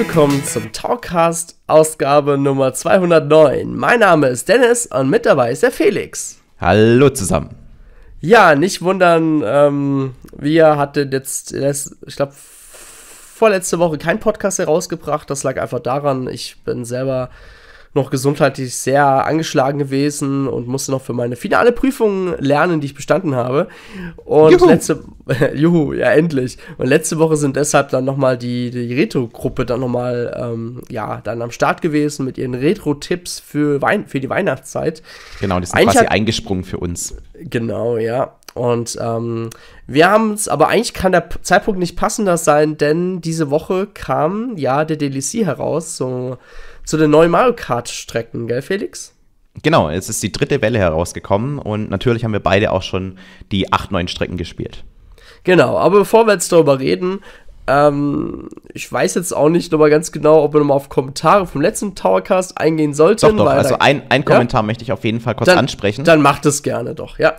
willkommen zum Talkcast Ausgabe Nummer 209. Mein Name ist Dennis und mit dabei ist der Felix. Hallo zusammen. Ja, nicht wundern, ähm, wir hatten jetzt, ich glaube, vorletzte Woche keinen Podcast herausgebracht. Das lag einfach daran, ich bin selber noch gesundheitlich sehr angeschlagen gewesen und musste noch für meine finale Prüfung lernen, die ich bestanden habe. Und juhu. letzte Juhu, ja endlich. Und letzte Woche sind deshalb dann nochmal die, die Retro-Gruppe dann nochmal ähm, ja, dann am Start gewesen mit ihren Retro-Tipps für, Wein für die Weihnachtszeit. Genau, die sind eigentlich quasi hat, eingesprungen für uns. Genau, ja. Und ähm, wir haben es, aber eigentlich kann der Zeitpunkt nicht passender sein, denn diese Woche kam ja der DLC heraus, so zu den neuen Mario Kart-Strecken, gell, Felix? Genau, es ist die dritte Welle herausgekommen und natürlich haben wir beide auch schon die acht, neuen Strecken gespielt. Genau, aber bevor wir jetzt darüber reden, ähm, ich weiß jetzt auch nicht nochmal ganz genau, ob wir nochmal auf Kommentare vom letzten Towercast eingehen sollten. Doch, doch, also ein, ein Kommentar ja? möchte ich auf jeden Fall kurz dann, ansprechen. Dann macht es gerne doch, ja.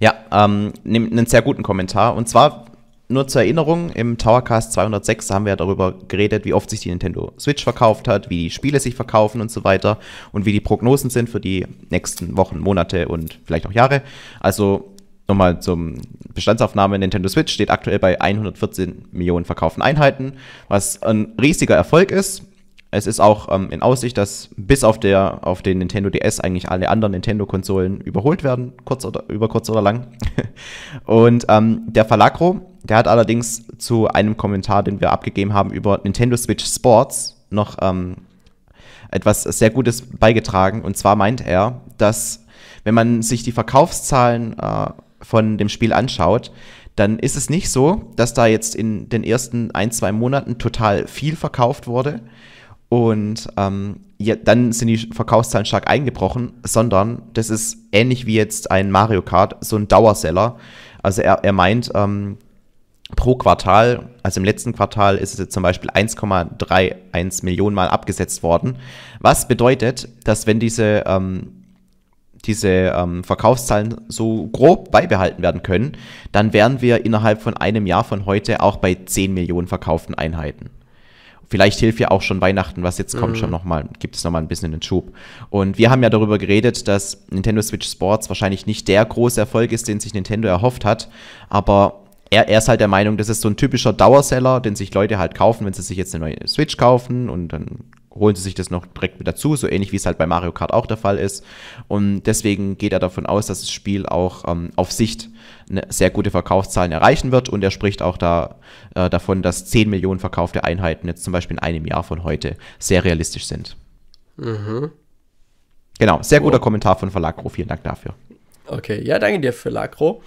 Ja, ähm, einen sehr guten Kommentar. Und zwar nur zur Erinnerung, im Towercast 206 haben wir darüber geredet, wie oft sich die Nintendo Switch verkauft hat, wie die Spiele sich verkaufen und so weiter und wie die Prognosen sind für die nächsten Wochen, Monate und vielleicht auch Jahre. Also nochmal zum Bestandsaufnahme, Nintendo Switch steht aktuell bei 114 Millionen verkauften Einheiten, was ein riesiger Erfolg ist. Es ist auch ähm, in Aussicht, dass bis auf, der, auf den Nintendo DS eigentlich alle anderen Nintendo-Konsolen überholt werden, kurz oder, über kurz oder lang. Und ähm, der Falacro, der hat allerdings zu einem Kommentar, den wir abgegeben haben über Nintendo Switch Sports, noch ähm, etwas sehr Gutes beigetragen. Und zwar meint er, dass wenn man sich die Verkaufszahlen äh, von dem Spiel anschaut, dann ist es nicht so, dass da jetzt in den ersten ein, zwei Monaten total viel verkauft wurde, und ähm, ja, dann sind die Verkaufszahlen stark eingebrochen, sondern das ist ähnlich wie jetzt ein Mario Kart, so ein Dauerseller. Also er, er meint, ähm, pro Quartal, also im letzten Quartal ist es jetzt zum Beispiel 1,31 Millionen Mal abgesetzt worden. Was bedeutet, dass wenn diese, ähm, diese ähm, Verkaufszahlen so grob beibehalten werden können, dann wären wir innerhalb von einem Jahr von heute auch bei 10 Millionen verkauften Einheiten vielleicht hilft ja auch schon Weihnachten, was jetzt kommt, mhm. schon nochmal, gibt es nochmal ein bisschen den Schub. Und wir haben ja darüber geredet, dass Nintendo Switch Sports wahrscheinlich nicht der große Erfolg ist, den sich Nintendo erhofft hat, aber er, er, ist halt der Meinung, das ist so ein typischer Dauerseller, den sich Leute halt kaufen, wenn sie sich jetzt eine neue Switch kaufen und dann holen sie sich das noch direkt mit dazu, so ähnlich wie es halt bei Mario Kart auch der Fall ist. Und deswegen geht er davon aus, dass das Spiel auch ähm, auf Sicht sehr gute Verkaufszahlen erreichen wird. Und er spricht auch da, äh, davon, dass 10 Millionen verkaufte Einheiten jetzt zum Beispiel in einem Jahr von heute sehr realistisch sind. Mhm. Genau, sehr guter oh. Kommentar von Verlagro. Vielen Dank dafür. Okay, ja, danke dir, Verlagro.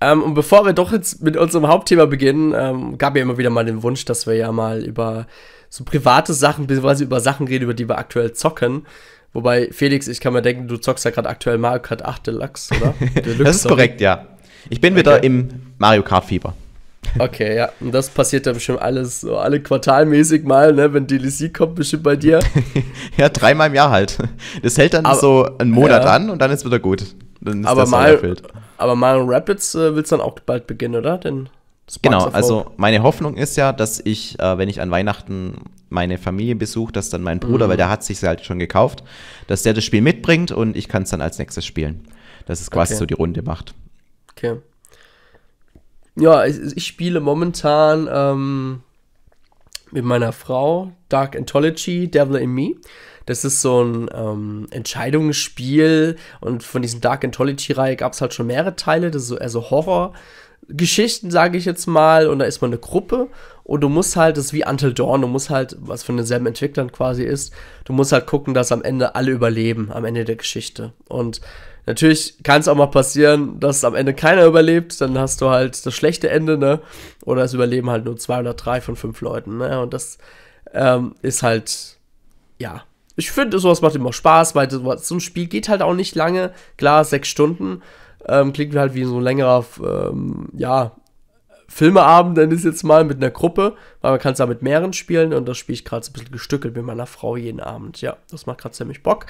Ähm, und bevor wir doch jetzt mit unserem Hauptthema beginnen, ähm, gab ja immer wieder mal den Wunsch, dass wir ja mal über so private Sachen, beziehungsweise über Sachen reden, über die wir aktuell zocken. Wobei, Felix, ich kann mir denken, du zockst ja gerade aktuell Mario Kart 8 Deluxe, oder? Deluxe, das ist korrekt, ja. Ich bin okay. wieder im Mario Kart Fieber. Okay, ja. Und das passiert dann bestimmt alles so alle quartalmäßig mal, ne? Wenn DLC kommt, bestimmt bei dir. ja, dreimal im Jahr halt. Das hält dann aber, so einen Monat ja. an und dann ist wieder gut. Dann ist aber das mal, erfüllt. Aber mal Rapids äh, willst dann auch bald beginnen, oder? Denn genau, also meine Hoffnung ist ja, dass ich, äh, wenn ich an Weihnachten meine Familie besuche, dass dann mein Bruder, mhm. weil der hat sich halt schon gekauft, dass der das Spiel mitbringt und ich kann es dann als nächstes spielen. Dass es quasi okay. so die Runde macht. Okay. Ja, ich, ich spiele momentan ähm, mit meiner Frau Dark Anthology, Devil in Me. Das ist so ein ähm, Entscheidungsspiel und von diesen Dark Anthology-Reihe gab es halt schon mehrere Teile, das ist so, also Horror. Geschichten, sage ich jetzt mal, und da ist man eine Gruppe und du musst halt, das ist wie Until Dawn, du musst halt, was von denselben Entwicklern quasi ist, du musst halt gucken, dass am Ende alle überleben, am Ende der Geschichte. Und Natürlich kann es auch mal passieren, dass am Ende keiner überlebt, dann hast du halt das schlechte Ende, ne? Oder es überleben halt nur zwei oder drei von fünf Leuten, ne? Und das ähm, ist halt, ja. Ich finde, sowas macht immer Spaß, weil so ein Spiel geht halt auch nicht lange. Klar, sechs Stunden ähm, klingt halt wie so ein längerer, ähm, ja, Filmeabend, dann ist jetzt mal mit einer Gruppe, weil man kann es da mit mehreren spielen und das spiele ich gerade so ein bisschen gestückelt mit meiner Frau jeden Abend. Ja, das macht gerade ziemlich Bock.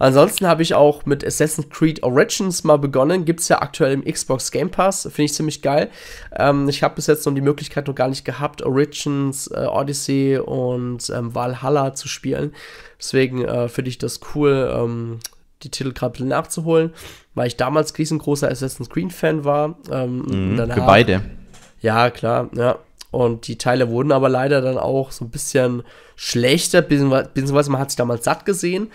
Ansonsten habe ich auch mit Assassin's Creed Origins mal begonnen. Gibt es ja aktuell im Xbox Game Pass. Finde ich ziemlich geil. Ähm, ich habe bis jetzt noch die Möglichkeit noch gar nicht gehabt, Origins, äh, Odyssey und ähm, Valhalla zu spielen. Deswegen äh, finde ich das cool, ähm, die Titel gerade nachzuholen, weil ich damals riesengroßer Assassin's Creed-Fan war. Ähm, mhm, für beide. Ja, klar, ja. Und die Teile wurden aber leider dann auch so ein bisschen schlechter, beziehungsweise man hat sich damals satt gesehen.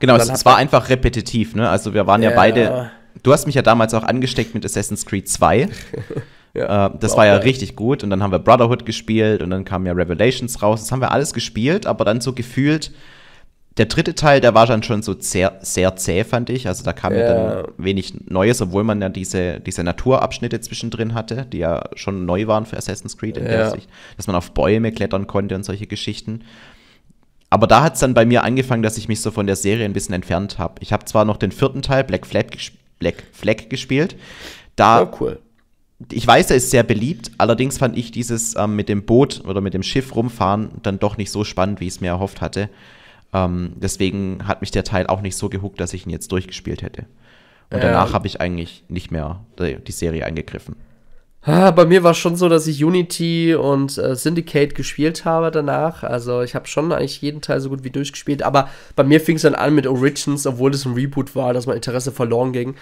Genau, es, es war einfach repetitiv, ne? Also wir waren ja, ja beide. Du hast mich ja damals auch angesteckt mit Assassin's Creed 2. Äh, ja, das war ja geil. richtig gut. Und dann haben wir Brotherhood gespielt und dann kam ja Revelations raus. Das haben wir alles gespielt, aber dann so gefühlt, der dritte Teil, der war dann schon so sehr, sehr zäh, fand ich. Also da kam ja. ja, dann wenig Neues, obwohl man ja diese, diese Naturabschnitte zwischendrin hatte, die ja schon neu waren für Assassin's Creed in ja. der Sicht, dass man auf Bäume klettern konnte und solche Geschichten. Aber da hat es dann bei mir angefangen, dass ich mich so von der Serie ein bisschen entfernt habe. Ich habe zwar noch den vierten Teil, Black Flag, Black Flag gespielt. Da, oh, cool. Ich weiß, er ist sehr beliebt, allerdings fand ich dieses ähm, mit dem Boot oder mit dem Schiff rumfahren dann doch nicht so spannend, wie ich es mir erhofft hatte. Ähm, deswegen hat mich der Teil auch nicht so gehuckt, dass ich ihn jetzt durchgespielt hätte. Und danach ähm, habe ich eigentlich nicht mehr die Serie eingegriffen. Ah, bei mir war es schon so, dass ich Unity und äh, Syndicate gespielt habe danach. Also ich habe schon eigentlich jeden Teil so gut wie durchgespielt. Aber bei mir fing es dann an mit Origins, obwohl es ein Reboot war, dass mein Interesse verloren ging.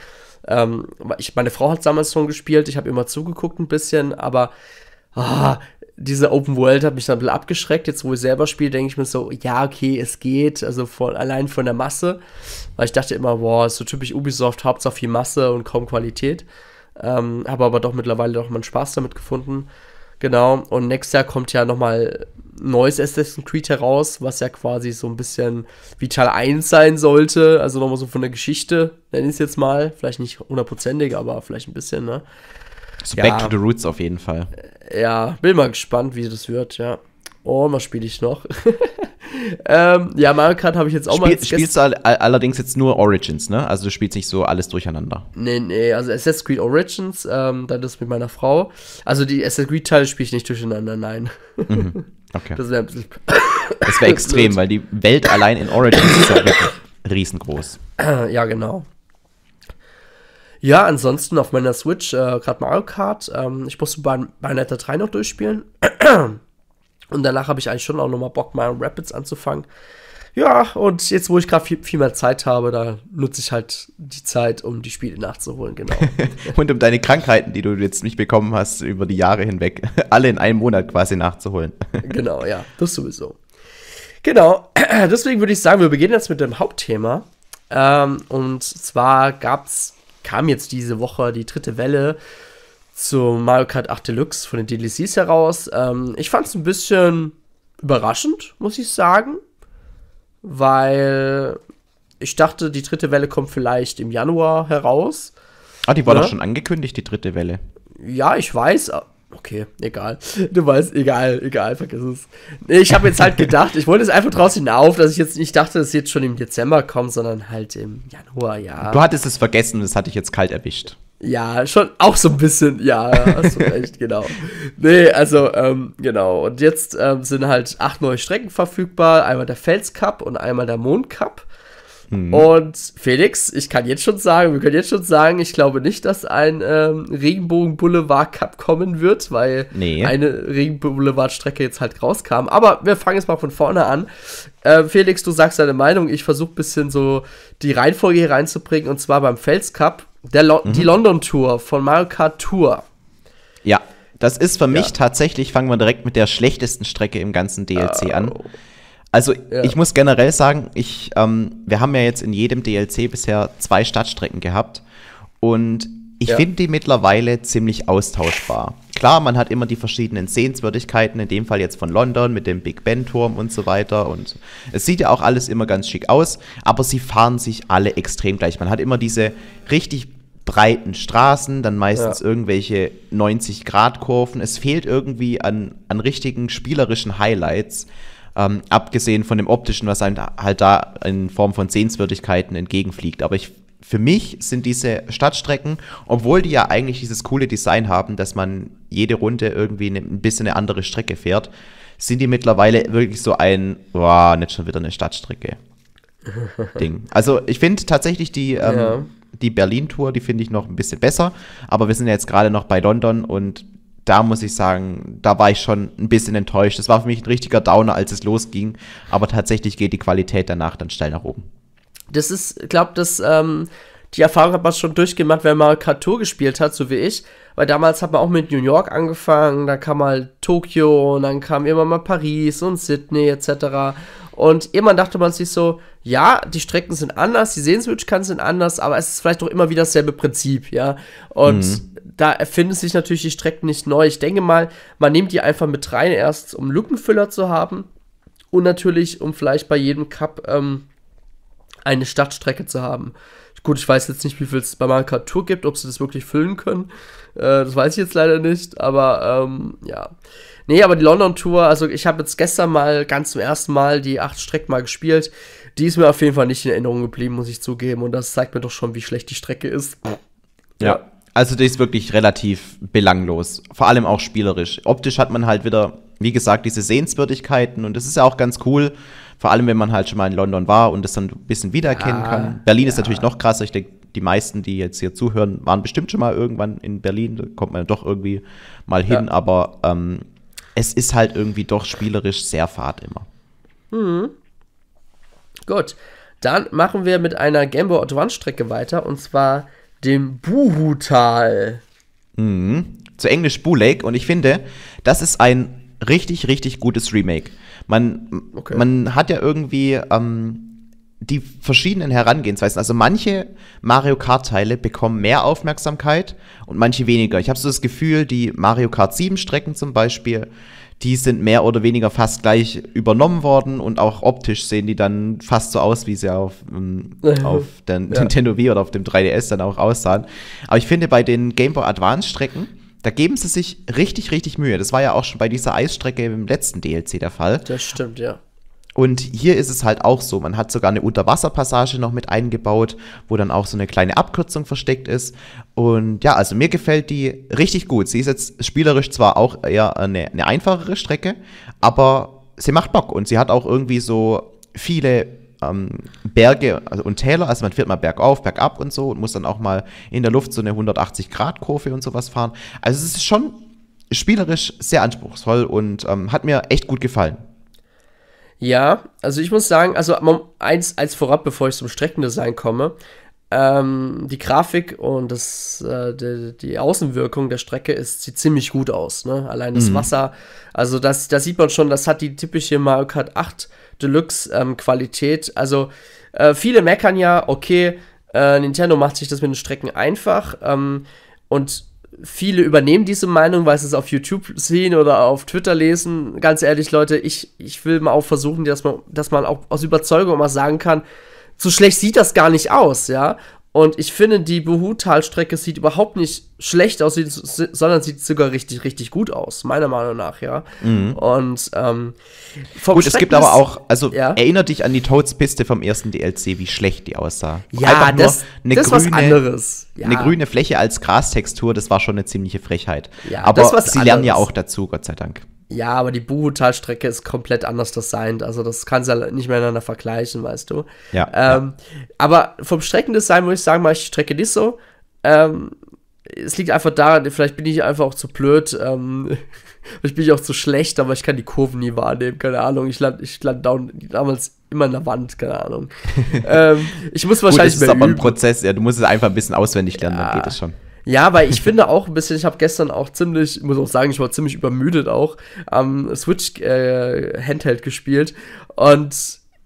Ähm, ich, meine Frau hat damals schon gespielt, ich habe immer zugeguckt ein bisschen, aber ah, diese Open World hat mich dann ein bisschen abgeschreckt. Jetzt, wo ich selber spiele, denke ich mir so, ja, okay, es geht. Also von, allein von der Masse. Weil ich dachte immer, boah, ist so typisch Ubisoft, Hauptsache viel Masse und kaum Qualität. Ähm, habe aber doch mittlerweile doch mal einen Spaß damit gefunden. Genau, und nächstes Jahr kommt ja nochmal neues Assassin's Creed heraus, was ja quasi so ein bisschen wie Teil 1 sein sollte. Also nochmal so von der Geschichte, nenne ich es jetzt mal. Vielleicht nicht hundertprozentig, aber vielleicht ein bisschen, ne? So ja, back to the roots auf jeden Fall. Äh, ja, bin mal gespannt, wie das wird, ja. Oh, was spiele ich noch? ähm, ja, Mario Kart habe ich jetzt auch Spiel, mal. Spielst du all, allerdings jetzt nur Origins, ne? Also du spielst nicht so alles durcheinander. Nee, nee, also Assassin's Creed Origins, ähm, dann das mit meiner Frau. Also die Assassin's Creed-Teile spiele ich nicht durcheinander, nein. Mhm. Okay. Das wäre wär extrem, weil die Welt allein in Origins ist ja wirklich riesengroß. Ja, genau. Ja, ansonsten auf meiner Switch äh, gerade Mario Kart. Ähm, ich musste Bayonetta 3 noch durchspielen. Und danach habe ich eigentlich schon auch nochmal Bock, mal Rapids anzufangen. Ja, und jetzt, wo ich gerade viel, viel mehr Zeit habe, da nutze ich halt die Zeit, um die Spiele nachzuholen, genau. und um deine Krankheiten, die du jetzt nicht bekommen hast, über die Jahre hinweg, alle in einem Monat quasi nachzuholen. genau, ja, das sowieso. Genau, deswegen würde ich sagen, wir beginnen jetzt mit dem Hauptthema. Ähm, und zwar gab's, kam jetzt diese Woche die dritte Welle zu Mario Kart 8 Deluxe von den DLCs heraus. Ähm, ich fand es ein bisschen überraschend, muss ich sagen, weil ich dachte, die dritte Welle kommt vielleicht im Januar heraus. Ah, die war ja. doch ne? schon angekündigt, die dritte Welle. Ja, ich weiß. Ah, okay, egal. Du weißt, egal, egal, vergiss es. Ich habe jetzt halt gedacht, ich wollte es einfach draußen auf, dass ich jetzt nicht dachte, dass es jetzt schon im Dezember kommt, sondern halt im Januar, ja. Du hattest es vergessen, das hatte ich jetzt kalt erwischt. Ja, schon auch so ein bisschen, ja, hast du recht, genau. Nee, also, ähm, genau. Und jetzt ähm, sind halt acht neue Strecken verfügbar: einmal der Fels Cup und einmal der Mond Cup. Mhm. Und Felix, ich kann jetzt schon sagen, wir können jetzt schon sagen, ich glaube nicht, dass ein ähm, Regenbogen Boulevard Cup kommen wird, weil nee. eine Regenbogen Boulevard Strecke jetzt halt rauskam. Aber wir fangen jetzt mal von vorne an. Äh, Felix, du sagst deine Meinung. Ich versuche ein bisschen so die Reihenfolge hier reinzubringen. Und zwar beim Fels Cup Lo mhm. Die London Tour von Mario Kart Tour. Ja, das ist für mich tatsächlich, fangen wir direkt mit der schlechtesten Strecke im ganzen DLC oh. Äh, an. Also ja. ich muss generell sagen, ich, ähm, wir haben ja jetzt in jedem DLC bisher zwei Stadtstrecken gehabt und ich ja. finde die mittlerweile ziemlich austauschbar. Klar, man hat immer die verschiedenen Sehenswürdigkeiten, in dem Fall jetzt von London mit dem Big Ben Turm und so weiter. Und es sieht ja auch alles immer ganz schick aus, aber sie fahren sich alle extrem gleich. Man hat immer diese richtig breiten Straßen, dann meistens ja. irgendwelche 90-Grad-Kurven. Es fehlt irgendwie an, an richtigen spielerischen Highlights, ähm, abgesehen von dem optischen, was einem halt da in Form von Sehenswürdigkeiten entgegenfliegt. Aber ich, für mich sind diese Stadtstrecken, obwohl die ja eigentlich dieses coole Design haben, dass man jede Runde irgendwie eine, ein bisschen eine andere Strecke fährt, sind die mittlerweile wirklich so ein, boah, nicht schon wieder eine Stadtstrecke. Ding. Also ich finde tatsächlich die ähm, ja die Berlin-Tour, die finde ich noch ein bisschen besser. Aber wir sind jetzt gerade noch bei London und da muss ich sagen, da war ich schon ein bisschen enttäuscht. Das war für mich ein richtiger Downer, als es losging. Aber tatsächlich geht die Qualität danach dann steil nach oben. Das ist, glaube das, ähm, die Erfahrung hat man schon durchgemacht, wenn man Kartour gespielt hat, so wie ich. Weil damals hat man auch mit New York angefangen, da kam mal Tokio und dann kam immer mal Paris und Sydney etc. Und immer dachte man sich so, ja, die Strecken sind anders, die Sehenswürdigkeiten sind anders, aber es ist vielleicht doch immer wieder dasselbe Prinzip, ja. Und mhm. da erfinden sich natürlich die Strecken nicht neu. Ich denke mal, man nimmt die einfach mit rein, erst um Lückenfüller zu haben und natürlich, um vielleicht bei jedem Cup ähm, eine Stadtstrecke zu haben. Gut, ich weiß jetzt nicht, wie viel es bei Mario Kart Tour gibt, ob sie das wirklich füllen können. Äh, das weiß ich jetzt leider nicht, aber ähm, ja. Nee, aber die London-Tour, also ich habe jetzt gestern mal ganz zum ersten Mal die acht Strecken mal gespielt. Die ist mir auf jeden Fall nicht in Erinnerung geblieben, muss ich zugeben. Und das zeigt mir doch schon, wie schlecht die Strecke ist. Ja. ja. Also die ist wirklich relativ belanglos. Vor allem auch spielerisch. Optisch hat man halt wieder, wie gesagt, diese Sehenswürdigkeiten. Und das ist ja auch ganz cool. Vor allem, wenn man halt schon mal in London war und das dann ein bisschen wiedererkennen ja, ah, kann. Berlin ja. ist natürlich noch krasser. Ich denke, die meisten, die jetzt hier zuhören, waren bestimmt schon mal irgendwann in Berlin. Da kommt man doch irgendwie mal hin. Ja. Aber ähm, es ist halt irgendwie doch spielerisch sehr fad immer. Hm. Gut, dann machen wir mit einer Game Boy Advance Strecke weiter und zwar dem Buhutal. Hm. Zu Englisch Buh Lake und ich finde, das ist ein richtig, richtig gutes Remake. Man, okay. man hat ja irgendwie ähm, die verschiedenen Herangehensweisen. Also manche Mario Kart-Teile bekommen mehr Aufmerksamkeit und manche weniger. Ich habe so das Gefühl, die Mario Kart 7-Strecken zum Beispiel, die sind mehr oder weniger fast gleich übernommen worden und auch optisch sehen die dann fast so aus, wie sie auf, ähm, auf der ja. Nintendo Wii oder auf dem 3DS dann auch aussahen. Aber ich finde, bei den Game Boy Advance-Strecken, da geben sie sich richtig, richtig Mühe. Das war ja auch schon bei dieser Eisstrecke im letzten DLC der Fall. Das stimmt, ja. Und hier ist es halt auch so, man hat sogar eine Unterwasserpassage noch mit eingebaut, wo dann auch so eine kleine Abkürzung versteckt ist. Und ja, also mir gefällt die richtig gut. Sie ist jetzt spielerisch zwar auch eher eine, eine einfachere Strecke, aber sie macht Bock und sie hat auch irgendwie so viele ähm, Berge also, und Täler. Also man fährt mal bergauf, bergab und so und muss dann auch mal in der Luft so eine 180-Grad-Kurve und sowas fahren. Also es ist schon spielerisch sehr anspruchsvoll und ähm, hat mir echt gut gefallen. Ja, also ich muss sagen, also eins, als vorab, bevor ich zum Streckendesign komme. Ähm, die Grafik und das, äh, die, die, Außenwirkung der Strecke ist, sieht ziemlich gut aus. Ne? Allein das mhm. Wasser, also das, das sieht man schon, das hat die typische Mario Kart 8 Deluxe ähm, Qualität. Also äh, viele meckern ja, okay, äh, Nintendo macht sich das mit den Strecken einfach ähm, und viele übernehmen diese Meinung, weil sie es auf YouTube sehen oder auf Twitter lesen. Ganz ehrlich, Leute, ich, ich will mal auch versuchen, dass man, dass man auch aus Überzeugung mal sagen kann, so schlecht sieht das gar nicht aus, ja. Und ich finde, die Buhu-Talstrecke sieht überhaupt nicht schlecht aus, sondern sieht sogar richtig, richtig gut aus, meiner Meinung nach, ja. Mhm. Und ähm, vom Gut, es gibt aber auch, also ja? erinner dich an die Toads-Piste vom ersten DLC, wie schlecht die aussah. Ja, Einfach das, nur das grüne, was anderes. Ja. Eine grüne Fläche als Grastextur, das war schon eine ziemliche Frechheit. Ja, aber sie anderes. lernen ja auch dazu, Gott sei Dank. Ja, aber die Buhutal-Strecke ist komplett anders designt. Also das kannst du ja nicht miteinander vergleichen, weißt du. Ja, ähm, ja. Aber vom Streckendesign muss ich sagen, mache ich die Strecke nicht so. Ähm, es liegt einfach daran, vielleicht bin ich einfach auch zu blöd. Ähm, ich bin auch zu schlecht, aber ich kann die Kurven nie wahrnehmen, keine Ahnung. Ich lande ich land damals immer in der Wand, keine Ahnung. ähm, ich muss wahrscheinlich Gut, das ist mehr aber üben. ein Prozess, ja, du musst es einfach ein bisschen auswendig lernen, ja. dann geht es schon. Ja, weil ich finde auch ein bisschen, ich habe gestern auch ziemlich, muss auch sagen, ich war ziemlich übermüdet auch, am Switch äh, Handheld gespielt und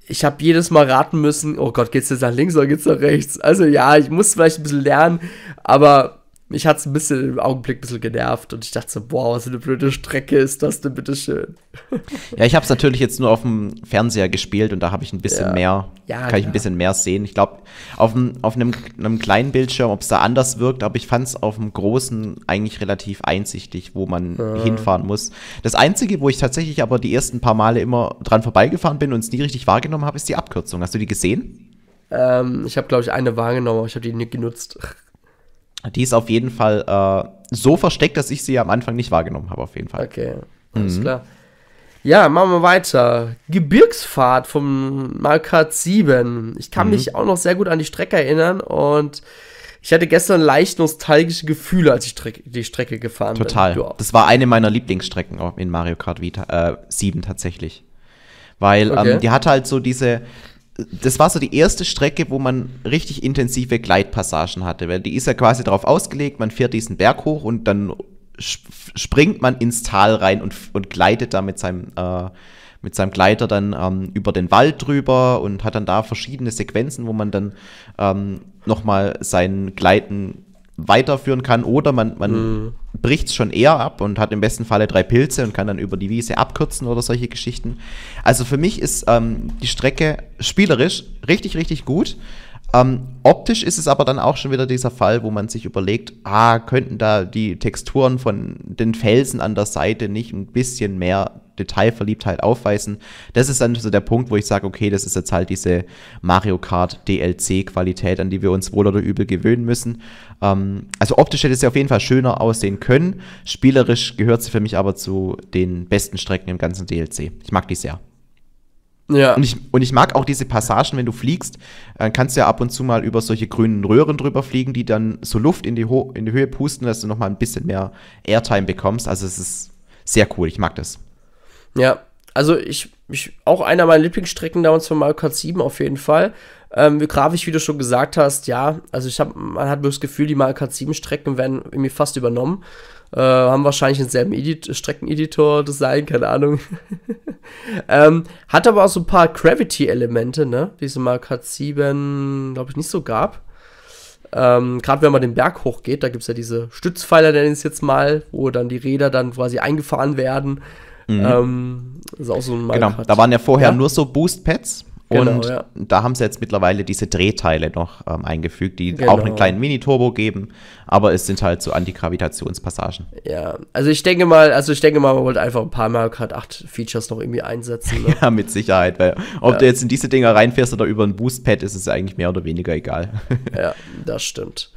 ich habe jedes Mal raten müssen, oh Gott, geht's jetzt nach links oder geht's nach rechts? Also ja, ich muss vielleicht ein bisschen lernen, aber mich hat es ein bisschen im Augenblick ein bisschen genervt und ich dachte so, boah, was für eine blöde Strecke ist das denn, bitteschön. Ja, ich habe es natürlich jetzt nur auf dem Fernseher gespielt und da habe ich ein bisschen ja. mehr, ja, kann ja. ich ein bisschen mehr sehen. Ich glaube, auf, auf einem, einem kleinen Bildschirm, ob es da anders wirkt, aber ich fand es auf dem großen eigentlich relativ einsichtig, wo man hinfahren muss. Das Einzige, wo ich tatsächlich aber die ersten paar Male immer dran vorbeigefahren bin und es nie richtig wahrgenommen habe, ist die Abkürzung. Hast du die gesehen? Ähm, ich habe, glaube ich, eine wahrgenommen, aber ich habe die nicht genutzt. Die ist auf jeden Fall äh, so versteckt, dass ich sie am Anfang nicht wahrgenommen habe, auf jeden Fall. Okay, mhm. alles mhm. klar. Ja, machen wir weiter. Gebirgsfahrt vom Malkat 7. Ich kann mhm. mich auch noch sehr gut an die Strecke erinnern und ich hatte gestern leicht nostalgische Gefühle, als ich die Strecke gefahren Total. bin. Total. Das war eine meiner Lieblingsstrecken in Mario Kart Vita, äh, 7 tatsächlich. Weil ähm, okay. ähm, die hatte halt so diese, das war so die erste Strecke, wo man richtig intensive Gleitpassagen hatte, weil die ist ja quasi darauf ausgelegt, man fährt diesen Berg hoch und dann springt man ins Tal rein und, und gleitet da mit seinem, äh, mit seinem Gleiter dann ähm, über den Wald drüber und hat dann da verschiedene Sequenzen, wo man dann ähm, nochmal seinen Gleiten weiterführen kann oder man, man mm. bricht es schon eher ab und hat im besten Falle drei Pilze und kann dann über die Wiese abkürzen oder solche Geschichten. Also für mich ist ähm, die Strecke spielerisch richtig, richtig gut. Ähm, optisch ist es aber dann auch schon wieder dieser Fall, wo man sich überlegt, ah, könnten da die Texturen von den Felsen an der Seite nicht ein bisschen mehr Detailverliebtheit aufweisen. Das ist dann so der Punkt, wo ich sage, okay, das ist jetzt halt diese Mario Kart DLC-Qualität, an die wir uns wohl oder übel gewöhnen müssen. Ähm, also optisch hätte sie auf jeden Fall schöner aussehen können. Spielerisch gehört sie für mich aber zu den besten Strecken im ganzen DLC. Ich mag die sehr. Ja. Und, ich, und ich mag auch diese Passagen, wenn du fliegst, äh, kannst du ja ab und zu mal über solche grünen Röhren drüber fliegen, die dann so Luft in die, Ho in die Höhe pusten, dass du noch mal ein bisschen mehr Airtime bekommst. Also es ist sehr cool, ich mag das. Ja, also ich, ich auch einer meiner Lieblingsstrecken damals von Mario Kart 7 auf jeden Fall. Ähm, grafisch, wie du schon gesagt hast, ja, also ich habe, man hat nur das Gefühl, die Mario Kart 7 Strecken werden irgendwie fast übernommen. Äh, haben wahrscheinlich denselben Edit Streckeneditor, Design, keine Ahnung. ähm, hat aber auch so ein paar Gravity-Elemente, ne? Wie es in Mario 7, glaube ich, nicht so gab. Ähm, Gerade wenn man den Berg hochgeht, da gibt es ja diese Stützpfeiler, nenne ich es jetzt mal, wo dann die Räder dann quasi eingefahren werden. Mhm. Ähm, ist auch so ein Genau, da waren ja vorher ja? nur so Boost-Pads Genau, und ja. da haben sie jetzt mittlerweile diese Drehteile noch ähm, eingefügt, die genau. auch einen genau. kleinen Mini-Turbo geben, aber es sind halt so Antigravitationspassagen. Ja, also ich denke mal, also ich denke mal, man wollte einfach ein paar Mario Kart 8 Features noch irgendwie einsetzen. Ne? ja, mit Sicherheit, weil ob ja. du jetzt in diese Dinger reinfährst oder über ein Boost-Pad, ist es eigentlich mehr oder weniger egal. ja, das stimmt.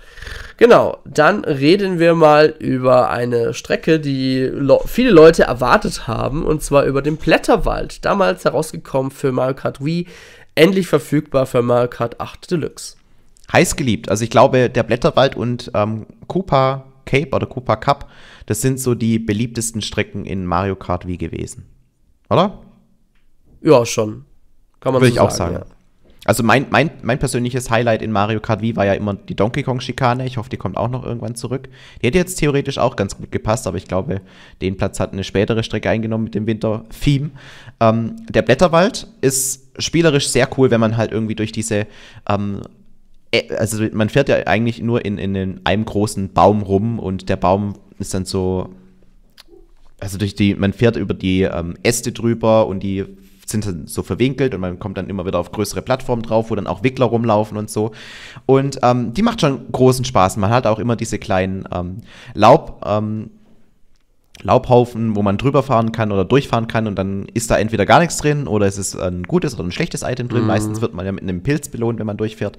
Genau, dann reden wir mal über eine Strecke, die viele Leute erwartet haben, und zwar über den Blätterwald. Damals herausgekommen für Mario Kart Wii endlich verfügbar für Mario Kart 8 Deluxe. Heiß geliebt. Also ich glaube, der Blätterwald und ähm, Koopa Cape oder Koopa Cup, das sind so die beliebtesten Strecken in Mario Kart Wii gewesen. Oder? Ja, schon. Kann man Würde so ich sagen, auch sagen. Ja. Also mein, mein, mein persönliches Highlight in Mario Kart Wii war ja immer die Donkey Kong Schikane. Ich hoffe, die kommt auch noch irgendwann zurück. Die hätte jetzt theoretisch auch ganz gut gepasst, aber ich glaube, den Platz hat eine spätere Strecke eingenommen mit dem Winter-Theme. Ähm, der Blätterwald ist spielerisch sehr cool, wenn man halt irgendwie durch diese ähm, also man fährt ja eigentlich nur in, in einem großen Baum rum und der Baum ist dann so, also durch die, man fährt über die ähm, Äste drüber und die sind dann so verwinkelt und man kommt dann immer wieder auf größere Plattformen drauf, wo dann auch Wickler rumlaufen und so. Und ähm, die macht schon großen Spaß. Man hat auch immer diese kleinen ähm, Laub. Ähm, Laubhaufen, wo man drüber fahren kann oder durchfahren kann und dann ist da entweder gar nichts drin oder es ist ein gutes oder ein schlechtes Item drin. Mhm. Meistens wird man ja mit einem Pilz belohnt, wenn man durchfährt.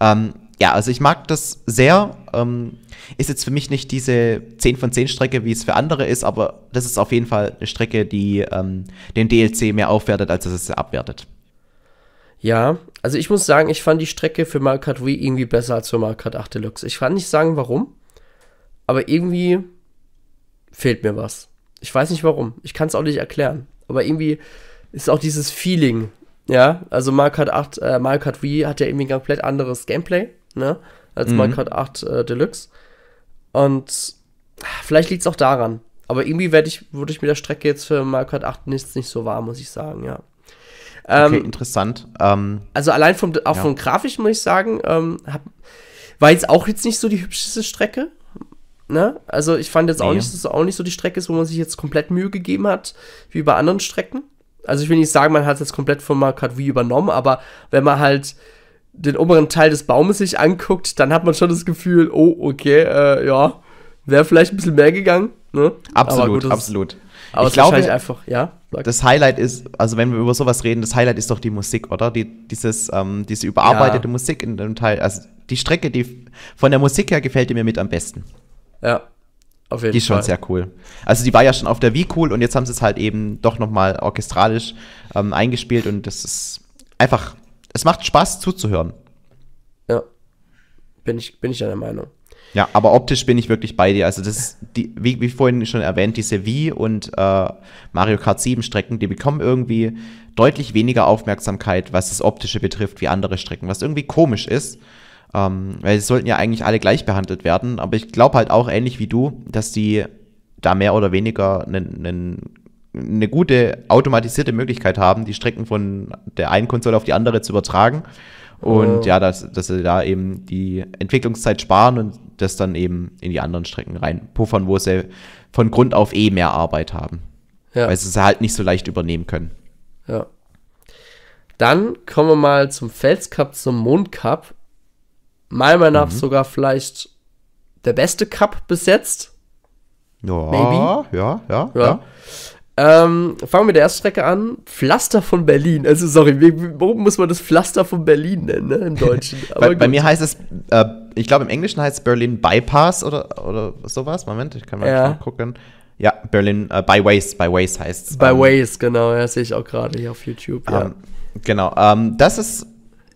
Ähm, ja, also ich mag das sehr. Ähm, ist jetzt für mich nicht diese 10 von 10 Strecke, wie es für andere ist, aber das ist auf jeden Fall eine Strecke, die ähm, den DLC mehr aufwertet, als dass es abwertet. Ja, also ich muss sagen, ich fand die Strecke für Mario Wii irgendwie besser als für Mario 8 Deluxe. Ich kann nicht sagen, warum, aber irgendwie fehlt mir was. Ich weiß nicht warum. Ich kann es auch nicht erklären. Aber irgendwie ist auch dieses Feeling, ja. Also Mario Kart 8, äh, Mario Kart Wii hat ja irgendwie ein komplett anderes Gameplay, ne? Als mhm. Mario Kart 8 äh, Deluxe. Und ah, vielleicht liegt es auch daran. Aber irgendwie werde ich, wurde ich mit der Strecke jetzt für Mario Kart 8 nicht, nicht so warm, muss ich sagen, ja. Ähm, okay, interessant. Ähm, also allein vom, auch ja. vom Grafischen muss ich sagen, ähm, hab, war jetzt auch jetzt nicht so die hübscheste Strecke, Ne? Also ich fand jetzt auch nicht, dass es auch nicht so die Strecke ist, wo man sich jetzt komplett Mühe gegeben hat, wie bei anderen Strecken. Also ich will nicht sagen, man hat es jetzt komplett von Marcat wie übernommen, aber wenn man halt den oberen Teil des Baumes sich anguckt, dann hat man schon das Gefühl, oh, okay, äh, ja, wäre vielleicht ein bisschen mehr gegangen. Ne? Absolut, gut, absolut. Ist, aber ich glaube einfach, ja. Das Highlight ist, also wenn wir über sowas reden, das Highlight ist doch die Musik, oder? Die, dieses, ähm, diese überarbeitete ja. Musik in dem Teil, also die Strecke, die von der Musik her gefällt die mir mit am besten. Ja. Auf jeden Fall. die ist schon Fall. sehr cool. Also die war ja schon auf der Wii cool und jetzt haben sie es halt eben doch nochmal orchestralisch ähm, eingespielt und das ist einfach, es macht Spaß zuzuhören. Ja, bin ich, bin ich einer Meinung. Ja, aber optisch bin ich wirklich bei dir. Also das die, wie, wie vorhin schon erwähnt, diese Wii und äh, Mario Kart 7 Strecken, die bekommen irgendwie deutlich weniger Aufmerksamkeit, was das Optische betrifft, wie andere Strecken, was irgendwie komisch ist. Ähm, weil sie sollten ja eigentlich alle gleich behandelt werden. Aber ich glaube halt auch ähnlich wie du, dass die da mehr oder weniger einen, einen eine gute automatisierte Möglichkeit haben, die Strecken von der einen Konsole auf die andere zu übertragen. Und oh. ja, dass, dass sie da eben die Entwicklungszeit sparen und das dann eben in die anderen Strecken reinpuffern, wo sie von Grund auf eh mehr Arbeit haben. Ja. Weil sie es halt nicht so leicht übernehmen können. Ja. Dann kommen wir mal zum Felscup, zum Mondcup meiner Meinung nach mhm. sogar vielleicht der beste Cup bis jetzt. Ja, ja, ja, ja. Ähm, fangen wir mit der ersten Strecke an. Pflaster von Berlin. Also, sorry, warum muss man das Pflaster von Berlin nennen, ne, im Deutschen? bei, bei, mir heißt es, äh, ich glaube, im Englischen heißt es Berlin Bypass oder, oder sowas. Moment, ich kann mal ja. gucken. Ja, Berlin äh, Byways, Byways heißt es. Byways, ähm, genau, das sehe ich auch gerade hier auf YouTube. Ähm, ja. Genau, ähm, das ist,